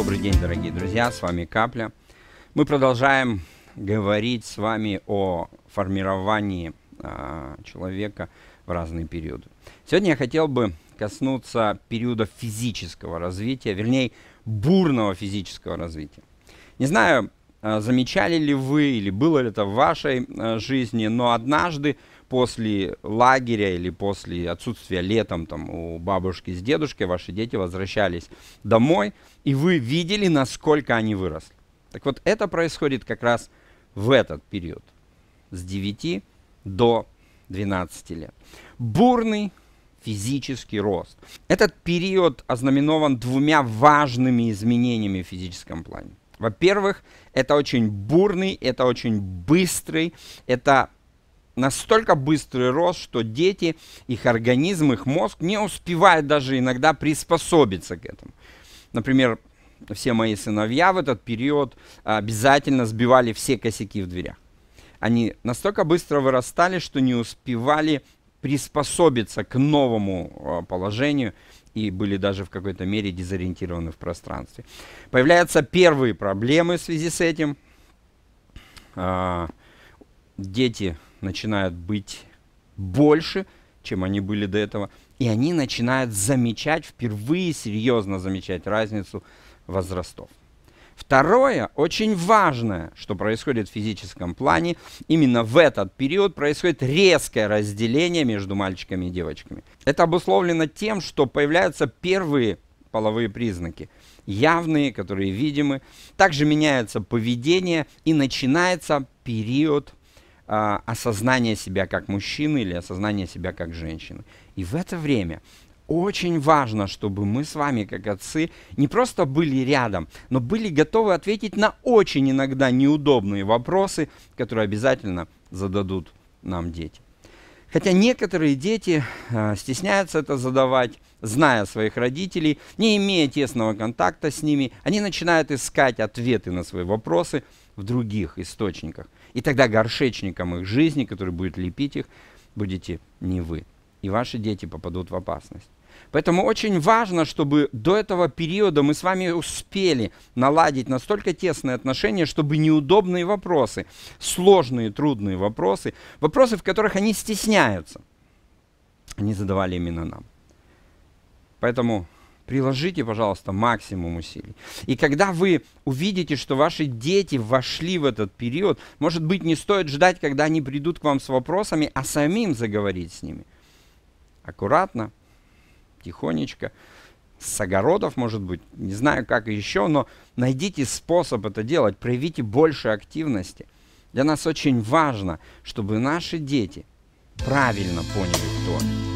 Добрый день, дорогие друзья, с вами Капля. Мы продолжаем говорить с вами о формировании а, человека в разные периоды. Сегодня я хотел бы коснуться периода физического развития, вернее, бурного физического развития. Не знаю, Э, замечали ли вы или было ли это в вашей э, жизни, но однажды после лагеря или после отсутствия летом там, у бабушки с дедушкой ваши дети возвращались домой, и вы видели, насколько они выросли. Так вот, это происходит как раз в этот период, с 9 до 12 лет. Бурный физический рост. Этот период ознаменован двумя важными изменениями в физическом плане. Во-первых, это очень бурный, это очень быстрый, это настолько быстрый рост, что дети, их организм, их мозг не успевает даже иногда приспособиться к этому. Например, все мои сыновья в этот период обязательно сбивали все косяки в дверях. Они настолько быстро вырастали, что не успевали приспособиться к новому э, положению и были даже в какой-то мере дезориентированы в пространстве. Появляются первые проблемы в связи с этим. А, дети начинают быть больше, чем они были до этого. И они начинают замечать, впервые серьезно замечать разницу возрастов. Второе, очень важное, что происходит в физическом плане, именно в этот период происходит резкое разделение между мальчиками и девочками. Это обусловлено тем, что появляются первые половые признаки, явные, которые видимы. Также меняется поведение и начинается период э, осознания себя как мужчины или осознания себя как женщины. И в это время очень важно, чтобы мы с вами, как отцы, не просто были рядом, но были готовы ответить на очень иногда неудобные вопросы, которые обязательно зададут нам дети. Хотя некоторые дети э, стесняются это задавать, зная своих родителей, не имея тесного контакта с ними, они начинают искать ответы на свои вопросы в других источниках. И тогда горшечником их жизни, который будет лепить их, будете не вы. И ваши дети попадут в опасность. Поэтому очень важно, чтобы до этого периода мы с вами успели наладить настолько тесные отношения, чтобы неудобные вопросы, сложные, трудные вопросы, вопросы, в которых они стесняются, они задавали именно нам. Поэтому приложите, пожалуйста, максимум усилий. И когда вы увидите, что ваши дети вошли в этот период, может быть, не стоит ждать, когда они придут к вам с вопросами, а самим заговорить с ними. Аккуратно, тихонечко, с огородов, может быть, не знаю как еще, но найдите способ это делать, проявите больше активности. Для нас очень важно, чтобы наши дети правильно поняли, кто они.